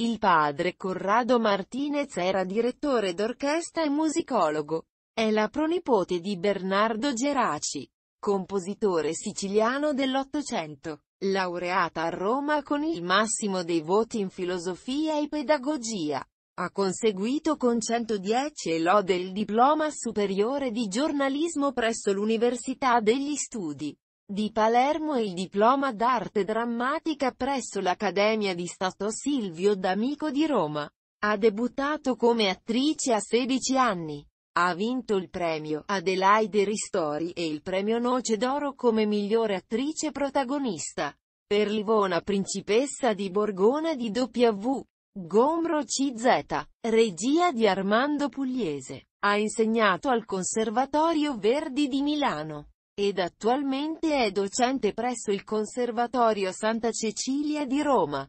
Il padre Corrado Martinez era direttore d'orchestra e musicologo. È la pronipote di Bernardo Geraci, compositore siciliano dell'Ottocento, laureata a Roma con il massimo dei voti in filosofia e pedagogia. Ha conseguito con 110 e lode il diploma superiore di giornalismo presso l'Università degli Studi di Palermo e il diploma d'arte drammatica presso l'Accademia di Stato Silvio D'Amico di Roma. Ha debuttato come attrice a 16 anni. Ha vinto il premio Adelaide Ristori e il premio Noce d'Oro come migliore attrice protagonista. Per Livona Principessa di Borgona di W. Gombro CZ, regia di Armando Pugliese. Ha insegnato al Conservatorio Verdi di Milano ed attualmente è docente presso il Conservatorio Santa Cecilia di Roma.